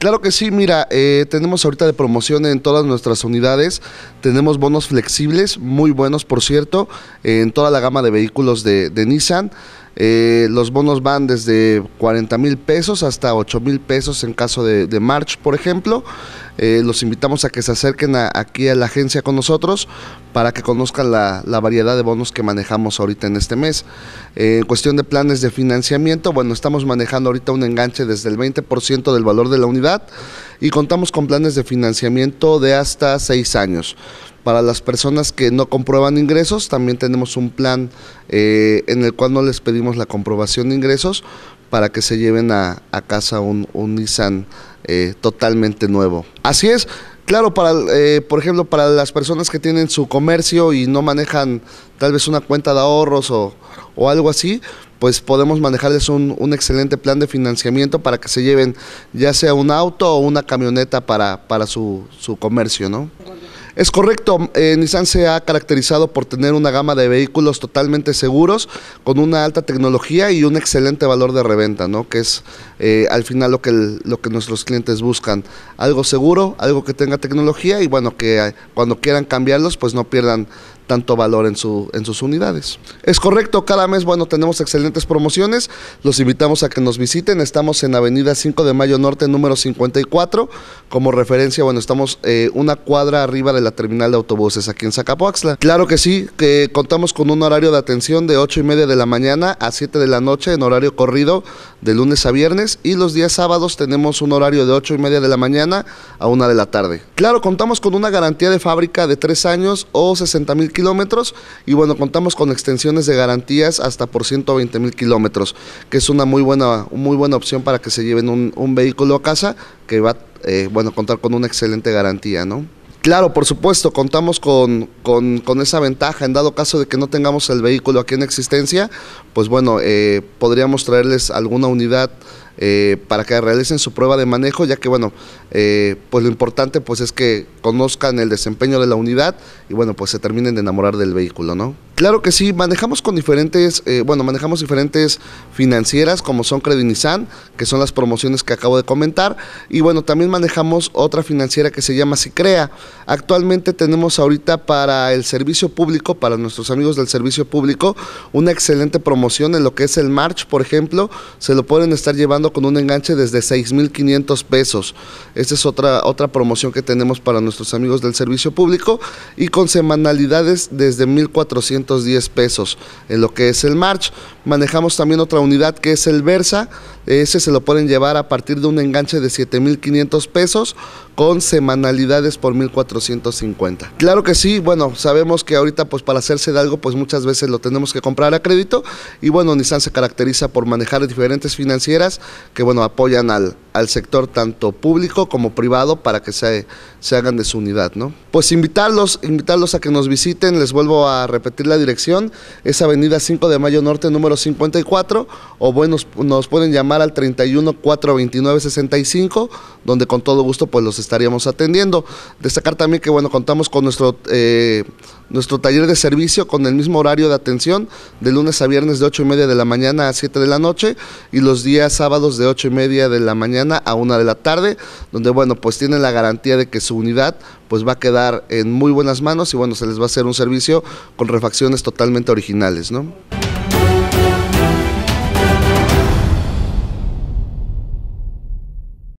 Claro que sí, mira, eh, tenemos ahorita de promoción en todas nuestras unidades, tenemos bonos flexibles, muy buenos por cierto, en toda la gama de vehículos de, de Nissan. Eh, los bonos van desde 40 mil pesos hasta 8 mil pesos en caso de, March, por ejemplo. Eh, los invitamos a que se acerquen aquí a la agencia con nosotros para que conozcan la, variedad de bonos que manejamos ahorita en este mes. Eh, en cuestión de planes de financiamiento, bueno, estamos manejando ahorita un enganche desde el 20% del valor de la unidad y contamos con planes de financiamiento de hasta 6 años. Para las personas que no comprueban ingresos, también tenemos un plan eh, en el cual no les pedimos la comprobación de ingresos para que se lleven a, a casa un, un Nissan eh, totalmente nuevo. Así es, Claro, para, eh, por ejemplo, para las personas que tienen su comercio y no manejan tal vez una cuenta de ahorros o, algo así, pues podemos manejarles un, excelente plan de financiamiento para que se lleven ya sea un auto o una camioneta para, para su, su comercio, ¿no? Es correcto, eh, Nissan se ha caracterizado por tener una gama de vehículos totalmente seguros, con una alta tecnología y un excelente valor de reventa, ¿no? que es eh, al final lo que, lo que nuestros clientes buscan. Algo seguro, algo que tenga tecnología y bueno, que eh, cuando quieran cambiarlos, pues no pierdan tanto valor en, su, en sus unidades. Es correcto, cada mes, bueno, tenemos excelentes promociones, los invitamos a que nos visiten, estamos en Avenida 5 de Mayo Norte, número 54, como referencia, bueno, estamos una cuadra arriba de la terminal de autobuses aquí en Zacapoaxla. Claro que sí, que contamos con un horario de atención de 8 y media de la mañana a 7 de la noche en horario corrido de lunes a viernes y los días sábados tenemos un horario de 8 y media de la mañana a 1 de la tarde. Claro, contamos con una garantía de fábrica de 3 años o 60 mil kilómetros y bueno, contamos con extensiones de garantías hasta por 120 mil kilómetros, que es una muy buena, muy buena opción para que se lleven un, vehículo a casa que va, a eh, bueno, contar con una excelente garantía, ¿no? Claro, por supuesto, contamos con, con, con, esa ventaja. En dado caso de que no tengamos el vehículo aquí en existencia, pues bueno, eh, podríamos traerles alguna unidad eh, para que realicen su prueba de manejo, ya que bueno, eh, pues lo importante pues es que conozcan el desempeño de la unidad y bueno, pues se terminen de enamorar del vehículo, ¿no? Claro que sí, manejamos con diferentes, eh, bueno, manejamos diferentes financieras como son Nissan, que son las promociones que acabo de comentar, y bueno, también manejamos otra financiera que se llama Cicrea. Actualmente tenemos ahorita para el servicio público, para nuestros amigos del servicio público, una excelente promoción en lo que es el March, por ejemplo, se lo pueden estar llevando con un enganche desde 6.500 pesos. Esta es otra, otra promoción que tenemos para nuestros amigos del servicio público y con semanalidades desde 1.410 pesos en lo que es el March. Manejamos también otra unidad que es el Versa. Ese se lo pueden llevar a partir de un enganche de 7.500 pesos con semanalidades por 1.450. Claro que sí, bueno, sabemos que ahorita pues para hacerse de algo pues muchas veces lo tenemos que comprar a crédito y bueno, Nissan se caracteriza por manejar diferentes financieras que bueno, apoyan al, al sector tanto público como privado para que se, se hagan de su unidad. ¿no? Pues invitarlos, invitarlos a que nos visiten, les vuelvo a repetir la dirección, es Avenida 5 de Mayo Norte número 54 o bueno, nos pueden llamar al 31 429 65 donde con todo gusto pues los estaríamos atendiendo. Destacar también que bueno, contamos con nuestro, eh, nuestro taller de servicio con el mismo horario de atención de lunes a viernes de 8 y media de la mañana a 7 de la noche y los días sábados de 8 y media de la mañana a una de la tarde, donde bueno, pues tienen la garantía de que su unidad pues va a quedar en muy buenas manos y bueno, se les va a hacer un servicio con refacciones totalmente originales, ¿no?